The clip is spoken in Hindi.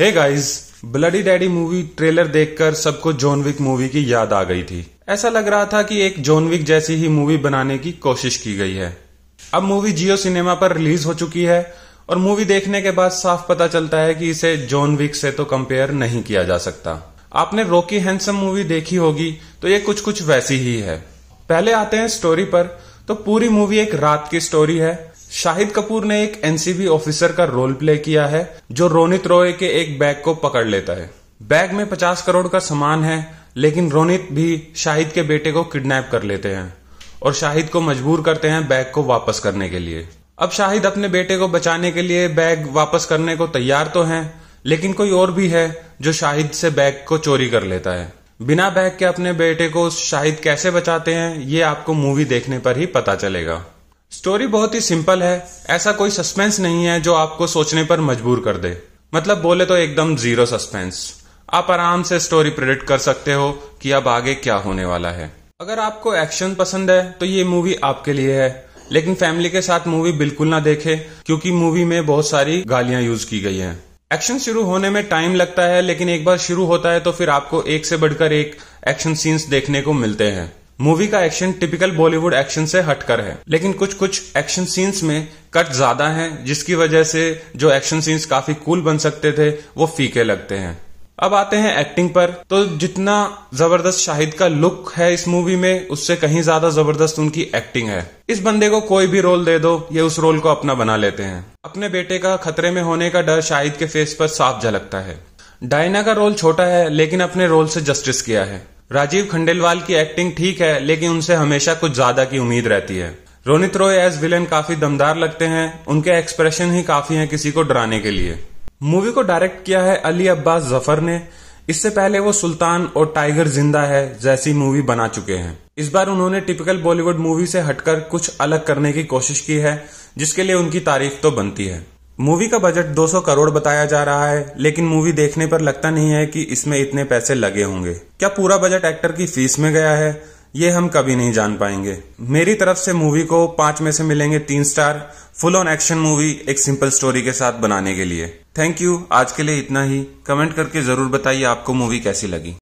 हे guys Bloody Daddy movie trailer देखकर सबको जोन विक मूवी की याद आ गई थी ऐसा लग रहा था कि एक जोन विक जैसी ही मूवी बनाने की कोशिश की गई है अब मूवी जियो सिनेमा पर रिलीज हो चुकी है और मूवी देखने के बाद साफ पता चलता है कि इसे जॉन विक से तो कंपेयर नहीं किया जा सकता आपने रोकी हैंडसम मूवी देखी होगी तो ये कुछ कुछ वैसी ही है पहले आते हैं स्टोरी पर तो पूरी मूवी एक रात की स्टोरी है शाहिद कपूर ने एक एनसीबी ऑफिसर का रोल प्ले किया है जो रोनित रॉय के एक बैग को पकड़ लेता है बैग में पचास करोड़ का सामान है लेकिन रोनित भी शाहिद के बेटे को किडनैप कर लेते हैं और शाहिद को मजबूर करते हैं बैग को वापस करने के लिए अब शाहिद अपने बेटे को बचाने के लिए बैग वापस करने को तैयार तो है लेकिन कोई और भी है जो शाहिद से बैग को चोरी कर लेता है बिना बैग के अपने बेटे को शाहिद कैसे बचाते हैं ये आपको मूवी देखने पर ही पता चलेगा स्टोरी बहुत ही सिंपल है ऐसा कोई सस्पेंस नहीं है जो आपको सोचने पर मजबूर कर दे मतलब बोले तो एकदम जीरो सस्पेंस आप आराम से स्टोरी प्रेडिक्ट कर सकते हो कि अब आगे क्या होने वाला है अगर आपको एक्शन पसंद है तो ये मूवी आपके लिए है लेकिन फैमिली के साथ मूवी बिल्कुल ना देखे क्योंकि मूवी में बहुत सारी गालियां यूज की गई हैं एक्शन शुरू होने में टाइम लगता है लेकिन एक बार शुरू होता है तो फिर आपको एक से बढ़कर एक एक्शन सीन्स देखने को मिलते हैं मूवी का एक्शन टिपिकल बॉलीवुड एक्शन से हटकर है लेकिन कुछ कुछ एक्शन सीन्स में कट ज्यादा हैं जिसकी वजह से जो एक्शन सीन्स काफी कूल बन सकते थे वो फीके लगते हैं अब आते हैं एक्टिंग पर तो जितना जबरदस्त शाहिद का लुक है इस मूवी में उससे कहीं ज्यादा जबरदस्त उनकी एक्टिंग है इस बंदे को कोई भी रोल दे दो ये उस रोल को अपना बना लेते हैं अपने बेटे का खतरे में होने का डर शाहिद के फेस पर साफ झलकता है डायना का रोल छोटा है लेकिन अपने रोल से जस्टिस किया है राजीव खंडेलवाल की एक्टिंग ठीक है लेकिन उनसे हमेशा कुछ ज्यादा की उम्मीद रहती है रोनित रॉय एज विलेन काफी दमदार लगते हैं उनके एक्सप्रेशन ही काफी हैं किसी को डराने के लिए मूवी को डायरेक्ट किया है अली अब्बास जफर ने इससे पहले वो सुल्तान और टाइगर जिंदा है जैसी मूवी बना चुके हैं इस बार उन्होंने टिपिकल बॉलीवुड मूवी से हटकर कुछ अलग करने की कोशिश की है जिसके लिए उनकी तारीफ तो बनती है मूवी का बजट 200 करोड़ बताया जा रहा है लेकिन मूवी देखने पर लगता नहीं है कि इसमें इतने पैसे लगे होंगे क्या पूरा बजट एक्टर की फीस में गया है ये हम कभी नहीं जान पाएंगे मेरी तरफ से मूवी को पांच में से मिलेंगे तीन star full on action movie एक सिंपल स्टोरी के साथ बनाने के लिए थैंक यू आज के लिए इतना ही कमेंट करके जरूर बताइए आपको मूवी कैसी लगी